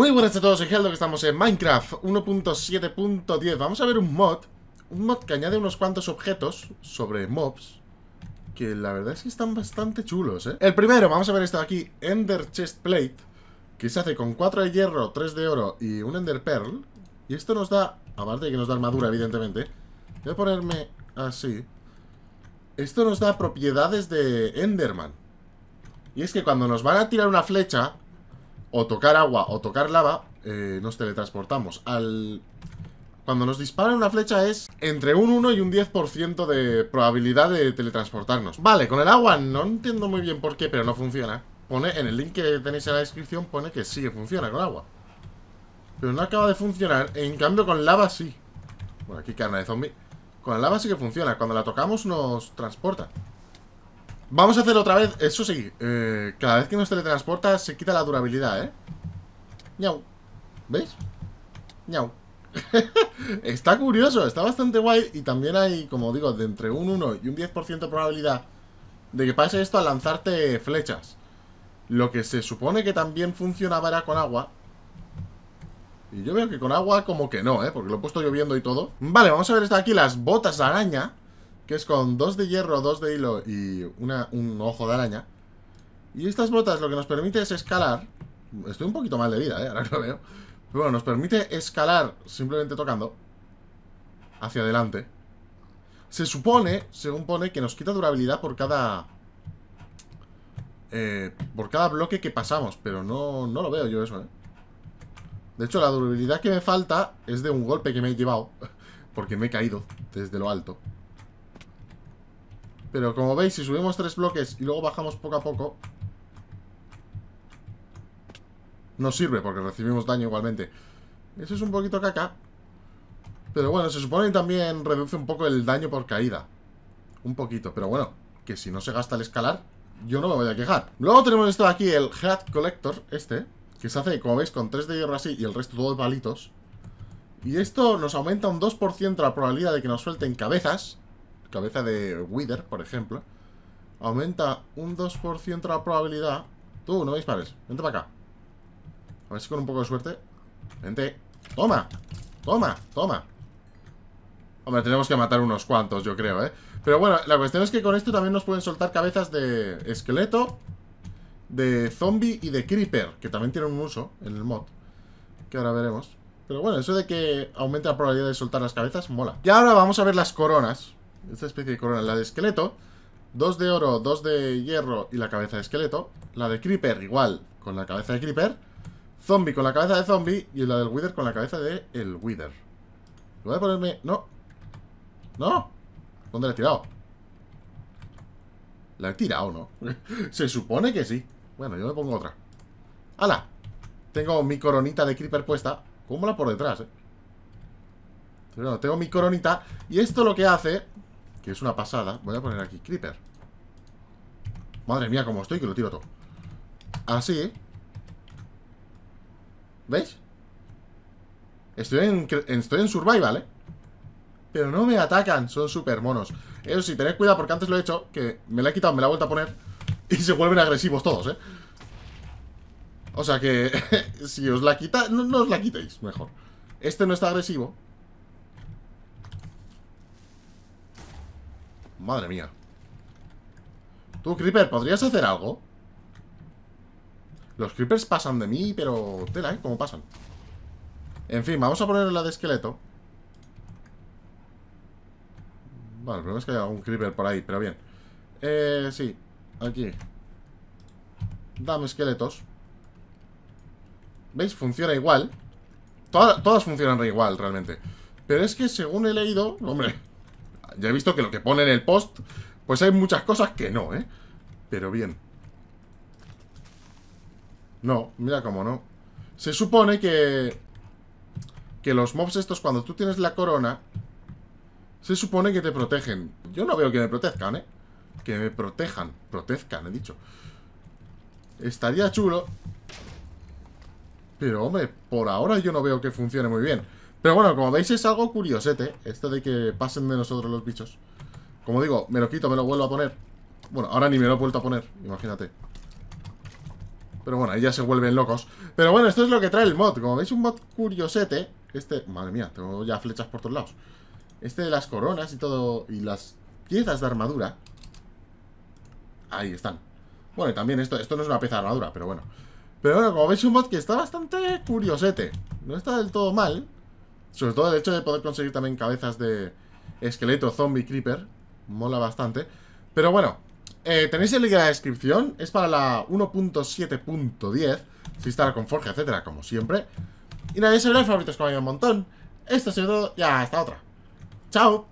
Muy buenas a todos, soy Heldo, que estamos en Minecraft 1.7.10 Vamos a ver un mod Un mod que añade unos cuantos objetos sobre mobs Que la verdad es que están bastante chulos, ¿eh? El primero, vamos a ver esto de aquí Ender Chest Plate Que se hace con 4 de hierro, 3 de oro y un Ender Pearl Y esto nos da, aparte de que nos da armadura, evidentemente Voy a ponerme así Esto nos da propiedades de Enderman Y es que cuando nos van a tirar una flecha o tocar agua o tocar lava, eh, nos teletransportamos. Al... Cuando nos dispara una flecha es entre un 1 y un 10% de probabilidad de teletransportarnos. Vale, con el agua no entiendo muy bien por qué, pero no funciona. Pone, en el link que tenéis en la descripción pone que sí que funciona con agua. Pero no acaba de funcionar, en cambio con lava sí. Bueno, aquí carne de zombie. Con la lava sí que funciona, cuando la tocamos nos transporta. Vamos a hacer otra vez, eso sí, eh, cada vez que nos teletransporta se quita la durabilidad, ¿eh? Ñau. ¿Veis? Ñau. está curioso, está bastante guay y también hay, como digo, de entre un 1 y un 10% de probabilidad de que pase esto al lanzarte flechas. Lo que se supone que también funcionaba era con agua, y yo veo que con agua como que no, ¿eh? Porque lo he puesto lloviendo y todo. Vale, vamos a ver está aquí las botas de araña que es con dos de hierro, dos de hilo y un ojo de araña. Y estas botas lo que nos permite es escalar. Estoy un poquito mal de vida, ¿eh? ahora que lo veo. Pero bueno, nos permite escalar simplemente tocando hacia adelante. Se supone, según pone, que nos quita durabilidad por cada... Eh, por cada bloque que pasamos, pero no, no lo veo yo eso, ¿eh? De hecho, la durabilidad que me falta es de un golpe que me he llevado, porque me he caído desde lo alto. Pero como veis, si subimos tres bloques y luego bajamos poco a poco... No sirve porque recibimos daño igualmente. Eso es un poquito caca. Pero bueno, se supone que también reduce un poco el daño por caída. Un poquito, pero bueno, que si no se gasta el escalar, yo no me voy a quejar. Luego tenemos esto de aquí, el Head Collector, este, que se hace, como veis, con tres de hierro así y el resto todo de palitos. Y esto nos aumenta un 2% la probabilidad de que nos suelten cabezas cabeza de Wither, por ejemplo, aumenta un 2% la probabilidad. Tú, no dispares. Vente para acá. A ver si con un poco de suerte. Vente. ¡Toma! ¡Toma! ¡Toma! Hombre, tenemos que matar unos cuantos, yo creo, ¿eh? Pero bueno, la cuestión es que con esto también nos pueden soltar cabezas de esqueleto, de zombie y de creeper, que también tienen un uso en el mod, que ahora veremos. Pero bueno, eso de que aumente la probabilidad de soltar las cabezas mola. Y ahora vamos a ver las coronas, esta especie de corona, la de esqueleto. Dos de oro, dos de hierro y la cabeza de esqueleto. La de creeper igual, con la cabeza de creeper. Zombie con la cabeza de zombie y la del wither con la cabeza de el wither. Voy a ponerme... No. No. ¿Dónde la he tirado? ¿La he tirado no? Se supone que sí. Bueno, yo me pongo otra. ¡Hala! Tengo mi coronita de creeper puesta. ¿Cómo la por detrás, eh? Pero tengo mi coronita. Y esto lo que hace que es una pasada. Voy a poner aquí Creeper. Madre mía, como estoy, que lo tiro todo. Así. ¿Veis? Estoy en, estoy en survival, ¿eh? Pero no me atacan, son súper monos. Eso sí, tened cuidado porque antes lo he hecho, que me la he quitado, me la he vuelto a poner. Y se vuelven agresivos todos, ¿eh? O sea que si os la quitáis, no, no os la quitéis, mejor. Este no está agresivo, Madre mía. Tú, Creeper, ¿podrías hacer algo? Los Creepers pasan de mí, pero... Tela, ¿eh? ¿Cómo pasan? En fin, vamos a poner la de esqueleto. Vale, el problema es que hay algún Creeper por ahí, pero bien. Eh, sí. Aquí. Dame esqueletos. ¿Veis? Funciona igual. todas funcionan igual, realmente. Pero es que según he leído... Hombre, ya he visto que lo que pone en el post, pues hay muchas cosas que no, ¿eh? Pero bien. No, mira cómo no. Se supone que... Que los mobs estos, cuando tú tienes la corona... Se supone que te protegen. Yo no veo que me protezcan, ¿eh? Que me protejan. Protezcan, he dicho. Estaría chulo. Pero, hombre, por ahora yo no veo que funcione muy bien. Pero bueno, como veis es algo curiosete Esto de que pasen de nosotros los bichos Como digo, me lo quito, me lo vuelvo a poner Bueno, ahora ni me lo he vuelto a poner Imagínate Pero bueno, ahí ya se vuelven locos Pero bueno, esto es lo que trae el mod Como veis, un mod curiosete Este, madre mía, tengo ya flechas por todos lados Este de las coronas y todo Y las piezas de armadura Ahí están Bueno, y también esto, esto no es una pieza de armadura Pero bueno pero bueno, como veis, un mod que está bastante curiosete. No está del todo mal. Sobre todo el hecho de poder conseguir también cabezas de esqueleto, zombie, creeper. Mola bastante. Pero bueno, tenéis el link en la descripción. Es para la 1.7.10. Si está con Forge, etcétera, como siempre. Y nada, eso era favoritos como un montón. Esto ha sido todo y hasta otra. ¡Chao!